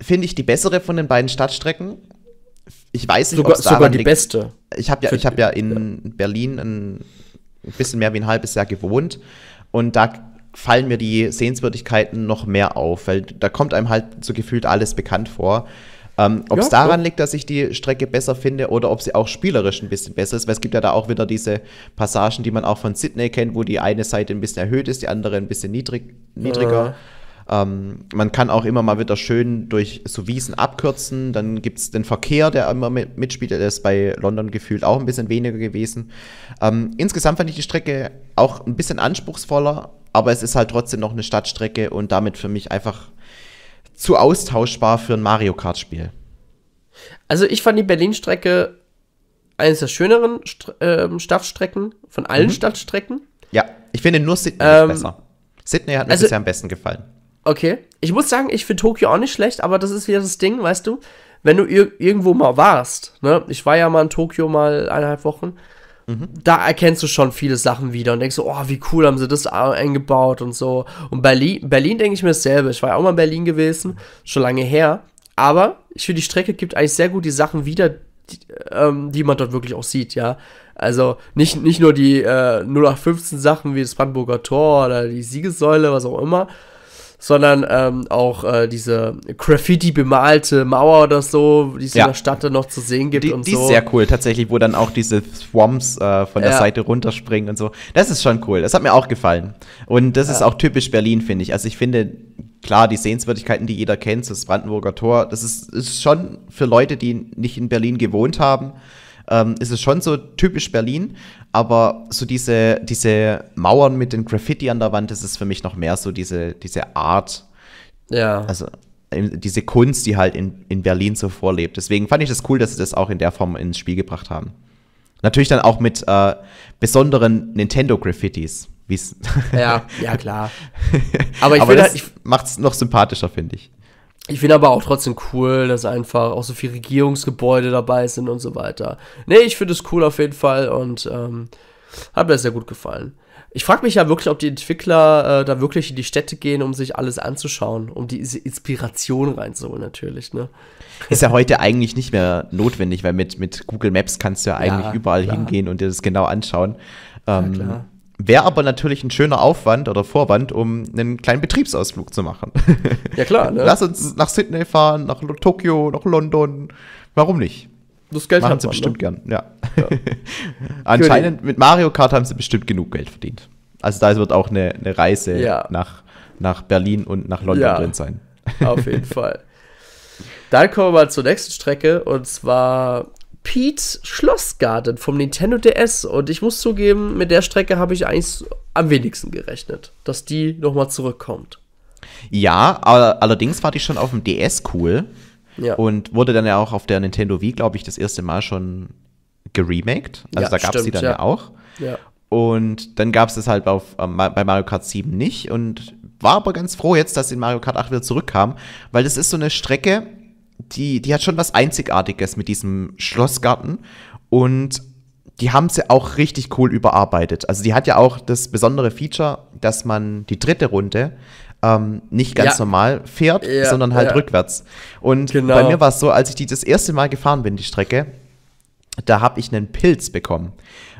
finde ich, die bessere von den beiden Stadtstrecken. Ich weiß nicht, sogar, sogar die liegt. beste. Ich habe ja, ich hab ja in ja. Berlin ein bisschen mehr wie ein halbes Jahr gewohnt und da fallen mir die Sehenswürdigkeiten noch mehr auf, weil da kommt einem halt so gefühlt alles bekannt vor. Ähm, ob es ja, daran so. liegt, dass ich die Strecke besser finde oder ob sie auch spielerisch ein bisschen besser ist, weil es gibt ja da auch wieder diese Passagen, die man auch von Sydney kennt, wo die eine Seite ein bisschen erhöht ist, die andere ein bisschen niedrig, niedriger. Ja. Ähm, man kann auch immer mal wieder schön durch so Wiesen abkürzen. Dann gibt es den Verkehr, der immer mit, mitspielt. Der ist bei London gefühlt auch ein bisschen weniger gewesen. Ähm, insgesamt fand ich die Strecke auch ein bisschen anspruchsvoller, aber es ist halt trotzdem noch eine Stadtstrecke und damit für mich einfach zu austauschbar für ein Mario Kart-Spiel. Also ich fand die Berlin-Strecke eines der schöneren St ähm, Stadtstrecken von allen mhm. Stadtstrecken. Ja, ich finde nur Sydney ähm, besser. Sydney hat mir also, bisher am besten gefallen. Okay. Ich muss sagen, ich finde Tokio auch nicht schlecht, aber das ist wieder das Ding, weißt du, wenn du ir irgendwo mal warst, ne? Ich war ja mal in Tokio mal eineinhalb Wochen. Mhm. Da erkennst du schon viele Sachen wieder und denkst so, oh, wie cool haben sie das eingebaut und so. Und Berlin, Berlin denke ich mir dasselbe. Ich war ja auch mal in Berlin gewesen, schon lange her. Aber ich finde, die Strecke gibt eigentlich sehr gut die Sachen wieder, die, ähm, die man dort wirklich auch sieht, ja. Also nicht, nicht nur die äh, 0815 Sachen wie das Brandenburger Tor oder die Siegessäule, was auch immer, sondern ähm, auch äh, diese Graffiti bemalte Mauer oder so, die es ja. in der Stadt dann noch zu sehen gibt die, und die so. Die ist sehr cool tatsächlich, wo dann auch diese Swamps äh, von der ja. Seite runterspringen und so. Das ist schon cool. Das hat mir auch gefallen. Und das ja. ist auch typisch Berlin, finde ich. Also ich finde klar, die Sehenswürdigkeiten, die jeder kennt, das Brandenburger Tor, das ist, ist schon für Leute, die nicht in Berlin gewohnt haben, ähm, ist es schon so typisch Berlin. Aber so diese, diese Mauern mit den Graffiti an der Wand, das ist für mich noch mehr so diese, diese Art. Ja. Also diese Kunst, die halt in, in Berlin so vorlebt. Deswegen fand ich das cool, dass sie das auch in der Form ins Spiel gebracht haben. Natürlich dann auch mit äh, besonderen Nintendo-Graffitis. ja, ja, klar. Aber ich, Aber das halt, macht's noch sympathischer, finde ich. Ich finde aber auch trotzdem cool, dass einfach auch so viele Regierungsgebäude dabei sind und so weiter. Nee, ich finde es cool auf jeden Fall und ähm, hat mir sehr gut gefallen. Ich frage mich ja wirklich, ob die Entwickler äh, da wirklich in die Städte gehen, um sich alles anzuschauen, um diese Inspiration reinzuholen natürlich. Ne? Ist ja heute eigentlich nicht mehr notwendig, weil mit, mit Google Maps kannst du ja eigentlich ja, überall klar. hingehen und dir das genau anschauen. Ähm, ja, Wäre aber natürlich ein schöner Aufwand oder Vorwand, um einen kleinen Betriebsausflug zu machen. Ja, klar. Ne? Lass uns nach Sydney fahren, nach Tokio, nach London. Warum nicht? Das Geld haben sie man, bestimmt ne? gern, ja. ja. Anscheinend mit Mario Kart haben sie bestimmt genug Geld verdient. Also da wird auch eine, eine Reise ja. nach, nach Berlin und nach London ja, drin sein. Auf jeden Fall. Dann kommen wir mal zur nächsten Strecke und zwar Pete's Schlossgarten vom Nintendo DS. Und ich muss zugeben, mit der Strecke habe ich eigentlich am wenigsten gerechnet, dass die nochmal zurückkommt. Ja, allerdings war die schon auf dem DS cool. Ja. Und wurde dann ja auch auf der Nintendo Wii, glaube ich, das erste Mal schon geremaked. Also ja, da gab es die dann ja, ja auch. Und dann gab es das halt auf, äh, bei Mario Kart 7 nicht. Und war aber ganz froh jetzt, dass sie in Mario Kart 8 wieder zurückkam, weil das ist so eine Strecke, die, die hat schon was Einzigartiges mit diesem Schlossgarten und die haben sie auch richtig cool überarbeitet. Also die hat ja auch das besondere Feature, dass man die dritte Runde ähm, nicht ganz ja. normal fährt, ja, sondern halt ja. rückwärts. Und genau. bei mir war es so, als ich die das erste Mal gefahren bin, die Strecke, da habe ich einen Pilz bekommen.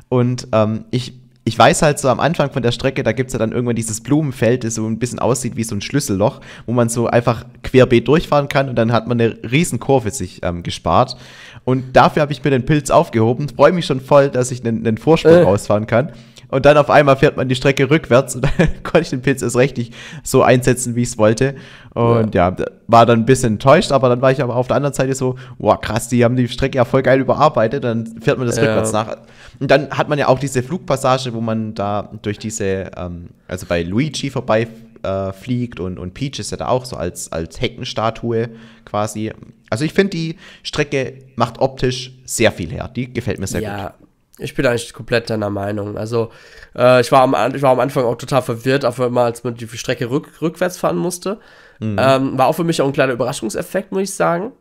Und ähm, ich ich weiß halt so am Anfang von der Strecke, da gibt's ja dann irgendwann dieses Blumenfeld, das so ein bisschen aussieht wie so ein Schlüsselloch, wo man so einfach querbeet durchfahren kann und dann hat man eine riesen Kurve sich ähm, gespart. Und dafür habe ich mir den Pilz aufgehoben, freue mich schon voll, dass ich einen, einen Vorsprung äh. rausfahren kann. Und dann auf einmal fährt man die Strecke rückwärts und dann konnte ich den Pilz erst recht nicht so einsetzen, wie ich es wollte. Und ja. ja. war dann ein bisschen enttäuscht, aber dann war ich aber auf der anderen Seite so, wow, krass, die haben die Strecke ja voll geil überarbeitet, dann fährt man das ja. rückwärts nach. Und dann hat man ja auch diese Flugpassage, wo man da durch diese, ähm, also bei Luigi vorbei äh, fliegt und, und Peach ist ja da auch so als, als Heckenstatue quasi. Also ich finde, die Strecke macht optisch sehr viel her. Die gefällt mir sehr ja, gut ich bin eigentlich komplett deiner Meinung. Also, äh, ich, war am, ich war am Anfang auch total verwirrt, auf einmal, als man die Strecke rück, rückwärts fahren musste. Mhm. Ähm, war auch für mich auch ein kleiner Überraschungseffekt, muss ich sagen.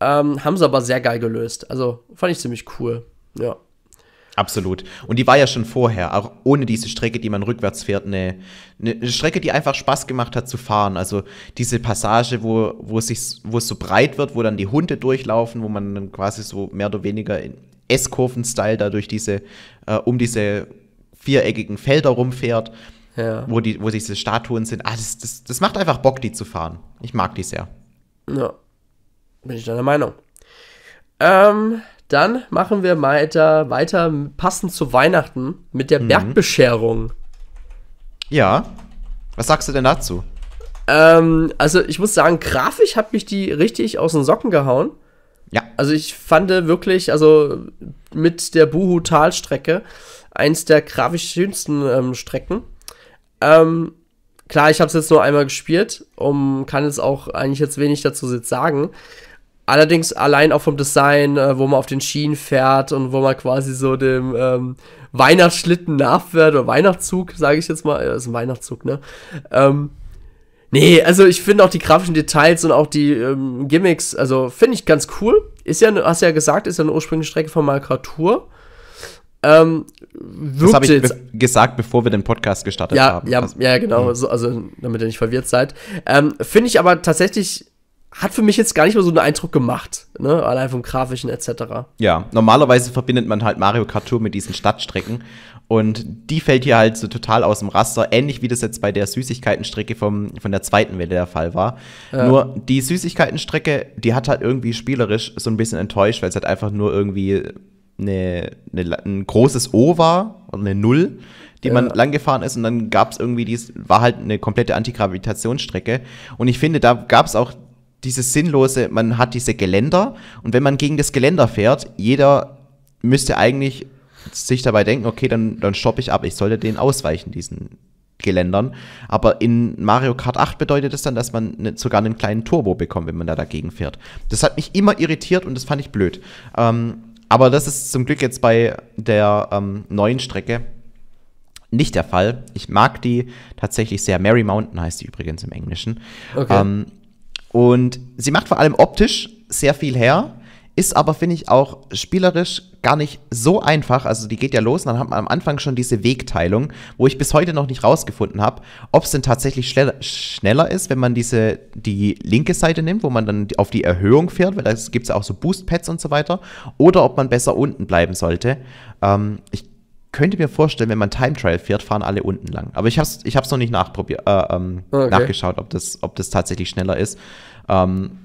Ähm, haben sie aber sehr geil gelöst. Also, fand ich ziemlich cool. Ja. Absolut. Und die war ja schon vorher, auch ohne diese Strecke, die man rückwärts fährt, eine, eine Strecke, die einfach Spaß gemacht hat zu fahren. Also diese Passage, wo, wo, es sich, wo es so breit wird, wo dann die Hunde durchlaufen, wo man dann quasi so mehr oder weniger in, S-Kurven-Style da durch diese, äh, um diese viereckigen Felder rumfährt, ja. wo, die, wo diese Statuen sind. Ah, das, das, das macht einfach Bock, die zu fahren. Ich mag die sehr. Ja, bin ich deiner Meinung. Ähm, dann machen wir weiter, weiter passend zu Weihnachten mit der mhm. Bergbescherung. Ja. Was sagst du denn dazu? Ähm, also ich muss sagen, grafisch hat mich die richtig aus den Socken gehauen. Ja. Also ich fand wirklich, also mit der Buhu-Talstrecke, eins der grafisch schönsten ähm, Strecken. Ähm, klar, ich habe es jetzt nur einmal gespielt, und kann jetzt auch eigentlich jetzt wenig dazu sagen. Allerdings allein auch vom Design, äh, wo man auf den Schienen fährt und wo man quasi so dem ähm, Weihnachtsschlitten nachfährt oder Weihnachtszug, sage ich jetzt mal, das äh, ist ein Weihnachtszug, ne? Ähm, Nee, also ich finde auch die grafischen Details und auch die ähm, Gimmicks, also finde ich ganz cool. Ist ja, ne, hast ja gesagt, ist ja eine ursprüngliche Strecke von Malkratur. Ähm, das habe ich be gesagt, bevor wir den Podcast gestartet ja, haben. Ja, also, ja genau, hm. so, also damit ihr nicht verwirrt seid. Ähm, finde ich aber tatsächlich, hat für mich jetzt gar nicht mal so einen Eindruck gemacht, ne? allein vom Grafischen etc. Ja, normalerweise verbindet man halt Mario Kart Tour mit diesen Stadtstrecken und die fällt hier halt so total aus dem Raster, ähnlich wie das jetzt bei der Süßigkeitenstrecke vom, von der zweiten Welle der Fall war. Ja. Nur die Süßigkeitenstrecke, die hat halt irgendwie spielerisch so ein bisschen enttäuscht, weil es halt einfach nur irgendwie eine, eine, ein großes O war oder eine Null, die ja. man lang gefahren ist und dann gab es irgendwie, dies war halt eine komplette Antigravitationsstrecke. Und ich finde, da gab es auch dieses sinnlose, man hat diese Geländer und wenn man gegen das Geländer fährt, jeder müsste eigentlich sich dabei denken, okay, dann, dann stoppe ich ab, ich sollte denen ausweichen, diesen Geländern. Aber in Mario Kart 8 bedeutet es das dann, dass man ne, sogar einen kleinen Turbo bekommt, wenn man da dagegen fährt. Das hat mich immer irritiert und das fand ich blöd. Ähm, aber das ist zum Glück jetzt bei der ähm, neuen Strecke nicht der Fall. Ich mag die tatsächlich sehr. Mary Mountain heißt die übrigens im Englischen. Okay. Ähm, und sie macht vor allem optisch sehr viel her. Ist aber, finde ich, auch spielerisch gar nicht so einfach. Also die geht ja los und dann hat man am Anfang schon diese Wegteilung, wo ich bis heute noch nicht rausgefunden habe, ob es denn tatsächlich schneller, schneller ist, wenn man diese, die linke Seite nimmt, wo man dann auf die Erhöhung fährt, weil da gibt es ja auch so Boost-Pads und so weiter, oder ob man besser unten bleiben sollte. Ähm, ich könnte mir vorstellen, wenn man Time Trial fährt, fahren alle unten lang. Aber ich habe es ich hab's noch nicht nachprobiert, äh, ähm, ah, okay. nachgeschaut, ob das, ob das tatsächlich schneller ist. Ähm,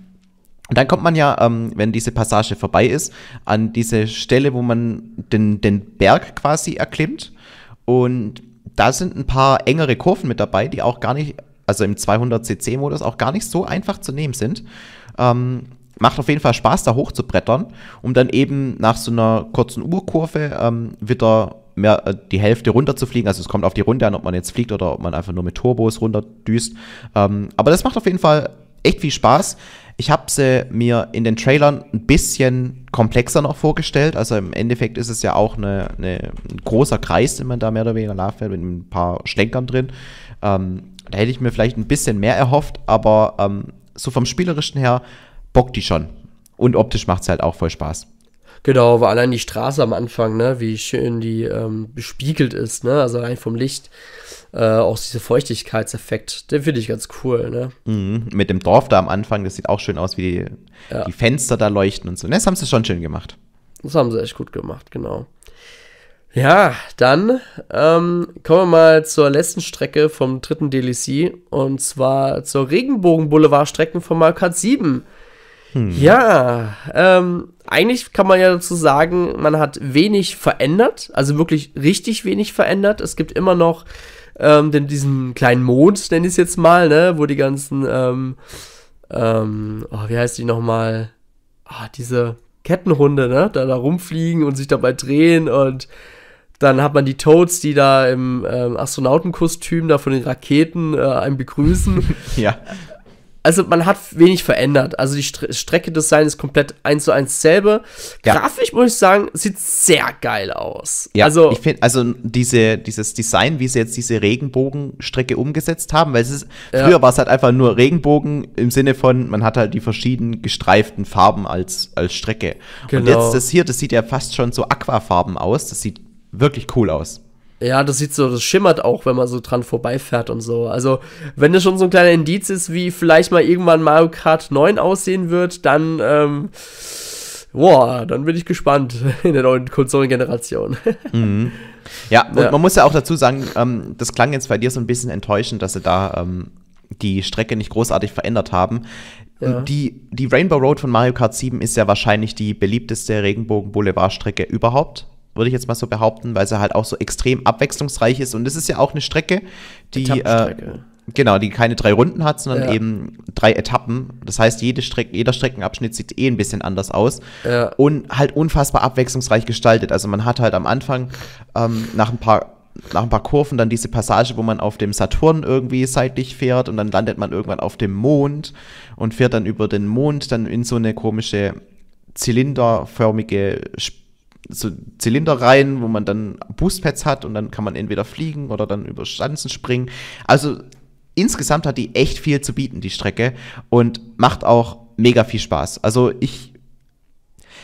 und dann kommt man ja, ähm, wenn diese Passage vorbei ist, an diese Stelle, wo man den, den Berg quasi erklimmt. Und da sind ein paar engere Kurven mit dabei, die auch gar nicht, also im 200cc-Modus auch gar nicht so einfach zu nehmen sind. Ähm, macht auf jeden Fall Spaß, da hoch zu brettern, um dann eben nach so einer kurzen U-Kurve ähm, wieder mehr äh, die Hälfte runterzufliegen. Also es kommt auf die Runde an, ob man jetzt fliegt oder ob man einfach nur mit Turbos runterdüst. Ähm, aber das macht auf jeden Fall echt viel Spaß. Ich habe sie mir in den Trailern ein bisschen komplexer noch vorgestellt. Also im Endeffekt ist es ja auch eine, eine ein großer Kreis, den man da mehr oder weniger nachfährt, mit ein paar Schlenkern drin. Ähm, da hätte ich mir vielleicht ein bisschen mehr erhofft, aber ähm, so vom Spielerischen her bockt die schon. Und optisch macht es halt auch voll Spaß. Genau, weil allein die Straße am Anfang, ne, wie schön die ähm, bespiegelt ist, ne, also allein vom Licht, äh, auch dieser Feuchtigkeitseffekt, den finde ich ganz cool, ne. Mhm, mit dem Dorf da am Anfang, das sieht auch schön aus, wie die, ja. die Fenster da leuchten und so. Ne, das haben sie schon schön gemacht. Das haben sie echt gut gemacht, genau. Ja, dann ähm, kommen wir mal zur letzten Strecke vom dritten DLC und zwar zur Regenbogen-Boulevard-Streckenformat von 7. Hm. Ja, ähm, eigentlich kann man ja dazu sagen, man hat wenig verändert, also wirklich richtig wenig verändert. Es gibt immer noch ähm, den, diesen kleinen Mond, nenne ich es jetzt mal, ne, wo die ganzen, ähm, ähm, oh, wie heißt die nochmal? Ah, diese Kettenhunde, ne, da, da rumfliegen und sich dabei drehen und dann hat man die Toads, die da im ähm, Astronautenkostüm da von den Raketen äh, einen begrüßen. ja also man hat wenig verändert. Also die St Strecke-Design ist komplett eins zu eins selber. Ja. Grafisch muss ich sagen, sieht sehr geil aus. Ja, also ich finde, also diese, dieses Design, wie sie jetzt diese Regenbogenstrecke umgesetzt haben, weil es ist, ja. früher war es halt einfach nur Regenbogen im Sinne von, man hat halt die verschiedenen gestreiften Farben als, als Strecke. Genau. Und jetzt genau. das hier, das sieht ja fast schon so aquafarben aus. Das sieht wirklich cool aus. Ja, das sieht so, das schimmert auch, wenn man so dran vorbeifährt und so. Also, wenn das schon so ein kleiner Indiz ist, wie vielleicht mal irgendwann Mario Kart 9 aussehen wird, dann, ähm, boah, dann bin ich gespannt in der neuen Konsolengeneration. Mhm. Ja, und ja. man muss ja auch dazu sagen, ähm, das klang jetzt bei dir so ein bisschen enttäuschend, dass sie da ähm, die Strecke nicht großartig verändert haben. Ja. Die, die Rainbow Road von Mario Kart 7 ist ja wahrscheinlich die beliebteste Regenbogen-Boulevard-Strecke überhaupt würde ich jetzt mal so behaupten, weil sie halt auch so extrem abwechslungsreich ist. Und es ist ja auch eine Strecke, die äh, genau, die keine drei Runden hat, sondern ja. eben drei Etappen. Das heißt, jede Streck, jeder Streckenabschnitt sieht eh ein bisschen anders aus ja. und halt unfassbar abwechslungsreich gestaltet. Also man hat halt am Anfang ähm, nach ein paar nach ein paar Kurven dann diese Passage, wo man auf dem Saturn irgendwie seitlich fährt und dann landet man irgendwann auf dem Mond und fährt dann über den Mond dann in so eine komische zylinderförmige Sp so Zylinderreihen, wo man dann Boostpads hat und dann kann man entweder fliegen oder dann über Schanzen springen. Also insgesamt hat die echt viel zu bieten, die Strecke, und macht auch mega viel Spaß. Also ich.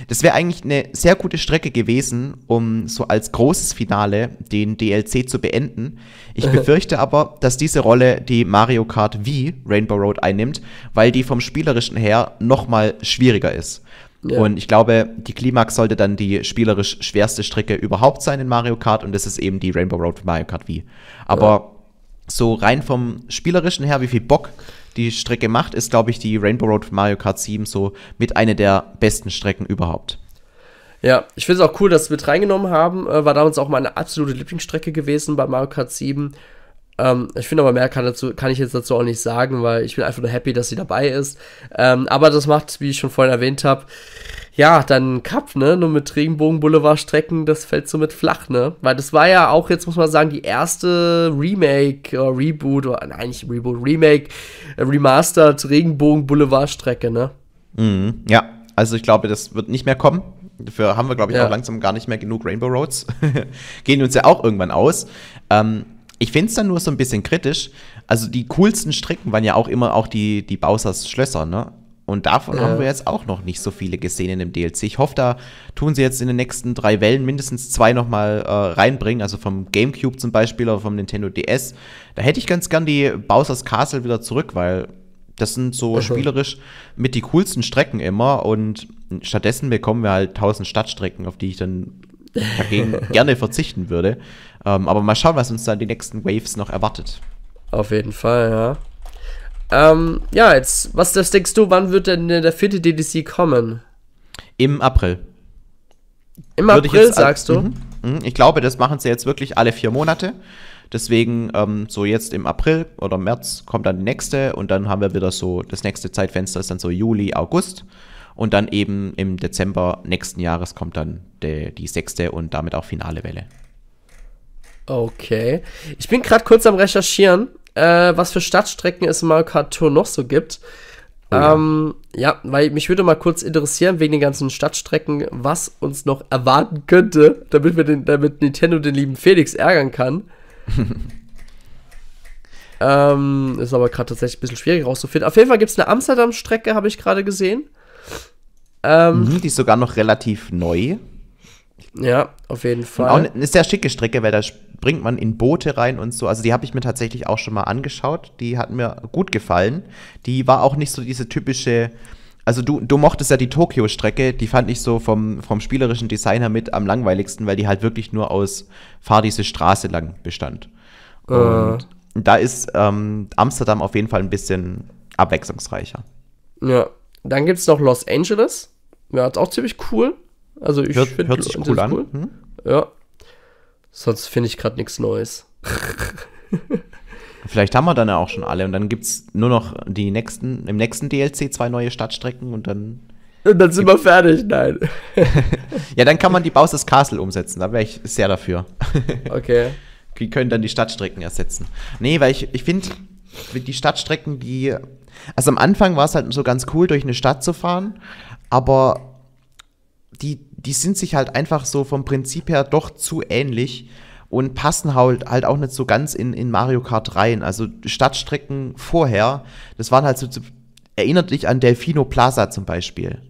Das wäre eigentlich eine sehr gute Strecke gewesen, um so als großes Finale den DLC zu beenden. Ich befürchte aber, dass diese Rolle die Mario Kart Wii Rainbow Road einnimmt, weil die vom spielerischen her nochmal schwieriger ist. Ja. Und ich glaube, die Klimax sollte dann die spielerisch schwerste Strecke überhaupt sein in Mario Kart und das ist eben die Rainbow Road für Mario Kart Wii. Aber ja. so rein vom spielerischen her, wie viel Bock die Strecke macht, ist, glaube ich, die Rainbow Road für Mario Kart 7 so mit einer der besten Strecken überhaupt. Ja, ich finde es auch cool, dass wir mit reingenommen haben. Äh, war damals auch meine absolute Lieblingsstrecke gewesen bei Mario Kart 7. Ähm, ich finde aber mehr kann, dazu, kann ich jetzt dazu auch nicht sagen, weil ich bin einfach nur happy, dass sie dabei ist. Ähm, aber das macht, wie ich schon vorhin erwähnt habe, ja, dann Cup, ne? Nur mit Regenbogen-Boulevard-Strecken, das fällt so mit flach, ne? Weil das war ja auch, jetzt muss man sagen, die erste Remake, oder äh, Reboot, oder nein, nicht Reboot, Remake, äh, Remastered Regenbogen-Boulevard-Strecke, ne? Mhm, ja. Also ich glaube, das wird nicht mehr kommen. Dafür haben wir, glaube ich, ja. auch langsam gar nicht mehr genug Rainbow Roads. Gehen uns ja auch irgendwann aus. Ähm, ich finde es dann nur so ein bisschen kritisch. Also die coolsten Strecken waren ja auch immer auch die, die Bowsers Schlösser, ne? Und davon ja. haben wir jetzt auch noch nicht so viele gesehen in dem DLC. Ich hoffe, da tun sie jetzt in den nächsten drei Wellen mindestens zwei nochmal äh, reinbringen. Also vom GameCube zum Beispiel oder vom Nintendo DS. Da hätte ich ganz gern die Bowser's Castle wieder zurück, weil das sind so okay. spielerisch mit die coolsten Strecken immer. Und stattdessen bekommen wir halt tausend Stadtstrecken, auf die ich dann dagegen gerne verzichten würde. Ähm, aber mal schauen, was uns da die nächsten Waves noch erwartet. Auf jeden Fall, ja. Ähm, ja, jetzt, was denkst du, wann wird denn der vierte DDC kommen? Im April. Im Würde April, sagst du? Mhm, mhm. ich glaube, das machen sie jetzt wirklich alle vier Monate. Deswegen, ähm, so jetzt im April oder März kommt dann die nächste und dann haben wir wieder so, das nächste Zeitfenster ist dann so Juli, August. Und dann eben im Dezember nächsten Jahres kommt dann de, die sechste und damit auch finale Welle. Okay. Ich bin gerade kurz am Recherchieren, äh, was für Stadtstrecken es in Mario Kart Tour noch so gibt. Oh ja. Ähm, ja, weil mich würde mal kurz interessieren, wegen den ganzen Stadtstrecken, was uns noch erwarten könnte, damit, wir den, damit Nintendo den lieben Felix ärgern kann. ähm, ist aber gerade tatsächlich ein bisschen schwierig rauszufinden. Auf jeden Fall gibt es eine Amsterdam-Strecke, habe ich gerade gesehen. Ähm, mhm, die ist sogar noch relativ neu. Ja, auf jeden Fall. auch eine sehr schicke Strecke, weil da springt man in Boote rein und so. Also die habe ich mir tatsächlich auch schon mal angeschaut. Die hat mir gut gefallen. Die war auch nicht so diese typische. Also du, du mochtest ja die Tokio-Strecke, die fand ich so vom, vom spielerischen Designer mit am langweiligsten, weil die halt wirklich nur aus Fahr diese Straße lang bestand. Äh. Und da ist ähm, Amsterdam auf jeden Fall ein bisschen abwechslungsreicher. Ja, dann gibt es noch Los Angeles. Ja, ist auch ziemlich cool. Also ich finde hört sich cool an. Cool. Hm? Ja. Sonst finde ich gerade nichts Neues. Vielleicht haben wir dann ja auch schon alle und dann gibt es nur noch die nächsten, im nächsten DLC zwei neue Stadtstrecken und dann. Und dann sind wir fertig, nein. ja, dann kann man die Bowser's Castle umsetzen, da wäre ich sehr dafür. okay. Die können dann die Stadtstrecken ersetzen. Nee, weil ich, ich finde, die Stadtstrecken, die. Also am Anfang war es halt so ganz cool, durch eine Stadt zu fahren, aber die, die sind sich halt einfach so vom Prinzip her doch zu ähnlich und passen halt, halt auch nicht so ganz in, in Mario Kart rein. Also Stadtstrecken vorher, das waren halt so, so erinnert dich an Delfino Plaza zum Beispiel.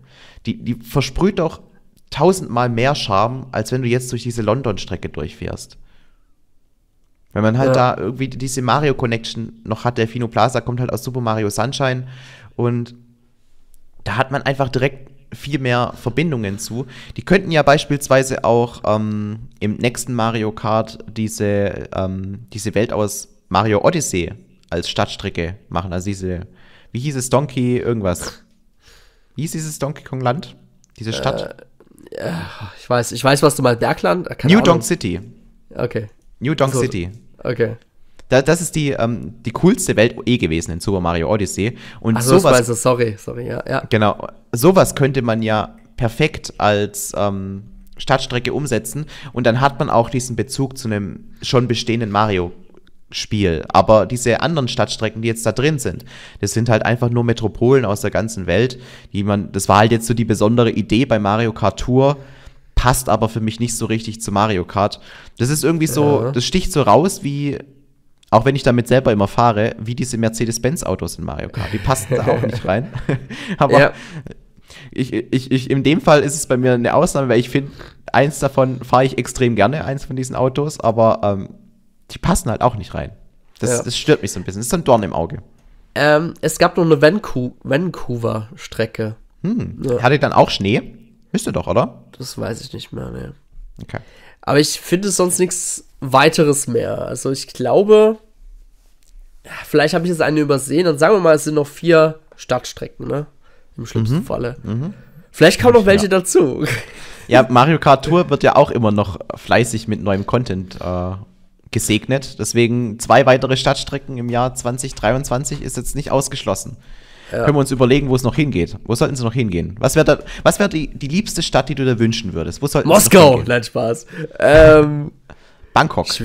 Die, die versprüht doch tausendmal mehr Charme, als wenn du jetzt durch diese London-Strecke durchfährst. Wenn man halt ja. da irgendwie diese Mario Connection noch hat, Delfino Plaza kommt halt aus Super Mario Sunshine und da hat man einfach direkt viel mehr Verbindungen zu. Die könnten ja beispielsweise auch ähm, im nächsten Mario Kart diese, ähm, diese Welt aus Mario Odyssey als Stadtstrecke machen. Also diese, wie hieß es, Donkey irgendwas? Wie hieß dieses Donkey Kong Land? Diese äh, Stadt? Äh, ich weiß, ich weiß, was du mal Bergland? Keine New Ahnung. Donk City. Okay. New Donk so, City. Okay da, das ist die, ähm, die coolste Welt eh gewesen in Super Mario Odyssey. Und Ach, sowas, also, sorry, sorry, ja, ja. Genau, sowas könnte man ja perfekt als ähm, Stadtstrecke umsetzen und dann hat man auch diesen Bezug zu einem schon bestehenden Mario Spiel. Aber diese anderen Stadtstrecken, die jetzt da drin sind, das sind halt einfach nur Metropolen aus der ganzen Welt, die man, das war halt jetzt so die besondere Idee bei Mario Kart Tour, passt aber für mich nicht so richtig zu Mario Kart. Das ist irgendwie so, ja. das sticht so raus wie auch wenn ich damit selber immer fahre, wie diese Mercedes-Benz-Autos in Mario Kart. Die passen da auch nicht rein. Aber ja. ich, ich, ich, in dem Fall ist es bei mir eine Ausnahme, weil ich finde, eins davon fahre ich extrem gerne, eins von diesen Autos, aber ähm, die passen halt auch nicht rein. Das, ja. das stört mich so ein bisschen. Das ist ein Dorn im Auge. Ähm, es gab noch eine Vancouver-Strecke. Hm. Ja. Hatte dann auch Schnee? Müsste doch, oder? Das weiß ich nicht mehr, ne. Okay. Aber ich finde es sonst nichts weiteres mehr. Also ich glaube, vielleicht habe ich jetzt eine übersehen. Dann sagen wir mal, es sind noch vier Stadtstrecken, ne? Im schlimmsten mhm. Falle. Mhm. Vielleicht kommen noch welche ja. dazu. Ja, Mario Kart Tour wird ja auch immer noch fleißig mit neuem Content äh, gesegnet. Deswegen zwei weitere Stadtstrecken im Jahr 2023 ist jetzt nicht ausgeschlossen. Ja. Können wir uns überlegen, wo es noch hingeht? Wo sollten sie noch hingehen? Was wäre wär die, die liebste Stadt, die du dir wünschen würdest? Wo Moskau! Nein, Spaß. Ähm, Bangkok. Sch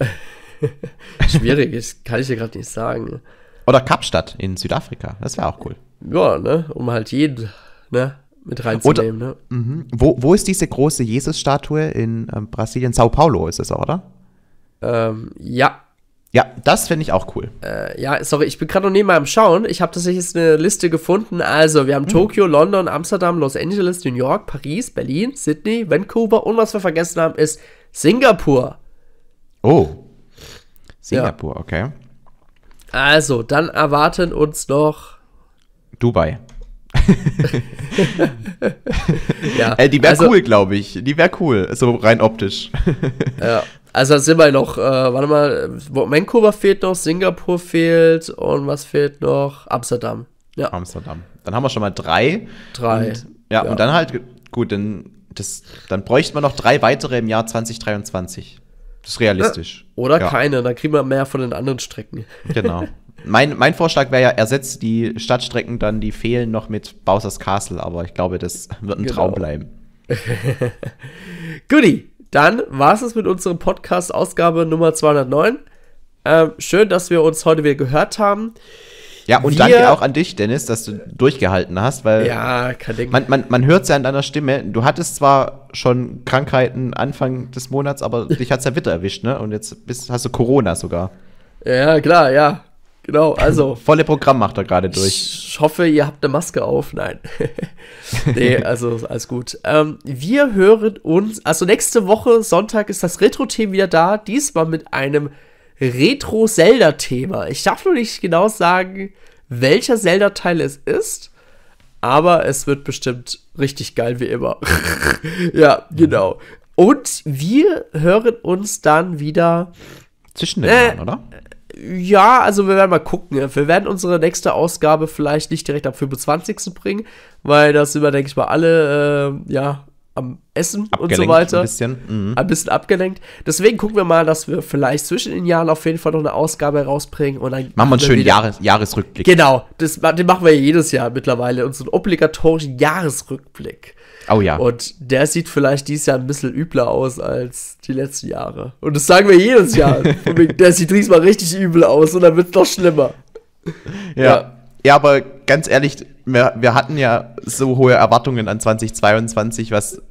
Schwierig, das kann ich dir gerade nicht sagen. Oder Kapstadt in Südafrika, das wäre auch cool. Ja, ne? Um halt jeden ne? mit reinzunehmen. Oder, ne? Mhm. wo, wo ist diese große Jesus-Statue in ähm, Brasilien? Sao Paulo ist es, oder? Ähm, ja, ja, das finde ich auch cool. Äh, ja, sorry, ich bin gerade noch nebenbei am Schauen. Ich habe tatsächlich jetzt eine Liste gefunden. Also, wir haben mhm. Tokio, London, Amsterdam, Los Angeles, New York, Paris, Berlin, Sydney, Vancouver und was wir vergessen haben, ist Singapur. Oh. Singapur, ja. okay. Also, dann erwarten uns noch Dubai. ja, äh, die wäre also, cool, glaube ich. Die wäre cool, so rein optisch. ja, also da sind wir noch, äh, warte mal, Vancouver fehlt noch, Singapur fehlt und was fehlt noch? Amsterdam. Ja. Amsterdam. Dann haben wir schon mal drei. Drei. Und, ja, ja, und dann halt, gut, dann das, dann bräuchte man noch drei weitere im Jahr 2023. Das ist realistisch. Äh, oder ja. keine, dann kriegen wir mehr von den anderen Strecken. Genau. Mein, mein Vorschlag wäre ja, ersetzt die Stadtstrecken dann, die fehlen, noch mit Bowser's Castle, aber ich glaube, das wird ein genau. Traum bleiben. Goodie, dann war es mit unserem Podcast-Ausgabe Nummer 209. Ähm, schön, dass wir uns heute wieder gehört haben. Ja, und wir, danke auch an dich, Dennis, dass du durchgehalten hast, weil ja, man, man, man hört es ja an deiner Stimme. Du hattest zwar schon Krankheiten Anfang des Monats, aber dich hat es ja Witter erwischt, ne? Und jetzt bist, hast du Corona sogar. Ja, klar, ja. Genau, also. Volle Programm macht er gerade durch. Ich hoffe, ihr habt eine Maske auf. Nein. nee, also alles gut. Ähm, wir hören uns, also nächste Woche, Sonntag, ist das Retro-Team wieder da. Diesmal mit einem Retro-Zelda-Thema. Ich darf nur nicht genau sagen, welcher Zelda-Teil es ist, aber es wird bestimmt richtig geil wie immer. ja, genau. Und wir hören uns dann wieder. Zwischen den Jahren, äh, oder? Ja, also wir werden mal gucken. Wir werden unsere nächste Ausgabe vielleicht nicht direkt am 25. bringen, weil das über, denke ich mal, alle, äh, ja, am Essen abgelenkt und so weiter. Ein bisschen. Mhm. ein bisschen abgelenkt. Deswegen gucken wir mal, dass wir vielleicht zwischen den Jahren auf jeden Fall noch eine Ausgabe rausbringen und dann. Machen wir einen schönen wieder, Jahres Jahresrückblick. Genau, das, den machen wir jedes Jahr mittlerweile, unseren obligatorischen Jahresrückblick. Oh ja. Und der sieht vielleicht dieses Jahr ein bisschen übler aus als die letzten Jahre. Und das sagen wir jedes Jahr. der sieht diesmal richtig übel aus und dann wird es noch schlimmer. ja. ja. Ja, aber ganz ehrlich, wir, wir hatten ja so hohe Erwartungen an 2022, was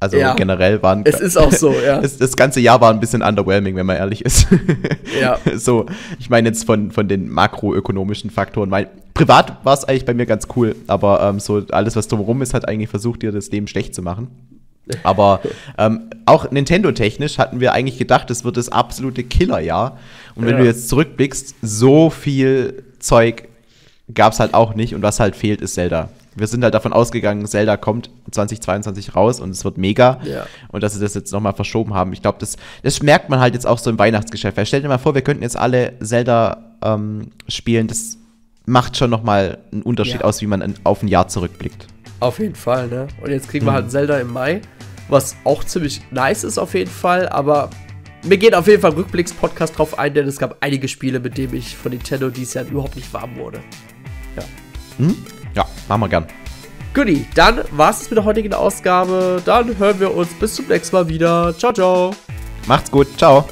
also ja. generell waren. Es ist auch so, ja. Das, das, ganze Jahr war ein bisschen underwhelming, wenn man ehrlich ist. Ja. So, ich meine jetzt von, von den makroökonomischen Faktoren. Weil privat war es eigentlich bei mir ganz cool, aber ähm, so alles, was drumherum ist, hat eigentlich versucht, dir das Leben schlecht zu machen. Aber ähm, auch Nintendo-technisch hatten wir eigentlich gedacht, es wird das absolute Killerjahr. Und wenn ja. du jetzt zurückblickst, so viel Zeug gab es halt auch nicht und was halt fehlt, ist Zelda. Wir sind halt davon ausgegangen, Zelda kommt 2022 raus und es wird mega. Ja. Und dass sie das jetzt nochmal verschoben haben. Ich glaube, das, das merkt man halt jetzt auch so im Weihnachtsgeschäft. Ja, stell dir mal vor, wir könnten jetzt alle Zelda ähm, spielen. Das macht schon nochmal einen Unterschied ja. aus, wie man auf ein Jahr zurückblickt. Auf jeden Fall, ne? Und jetzt kriegen wir mhm. halt Zelda im Mai, was auch ziemlich nice ist auf jeden Fall, aber Mir geht auf jeden Fall Rückblicks-Podcast drauf ein, denn es gab einige Spiele, mit denen ich von Nintendo dieses Jahr überhaupt nicht warm wurde. Ja. Hm? Ja, machen wir gern. Goodie, dann war's es mit der heutigen Ausgabe. Dann hören wir uns bis zum nächsten Mal wieder. Ciao, ciao. Macht's gut. Ciao.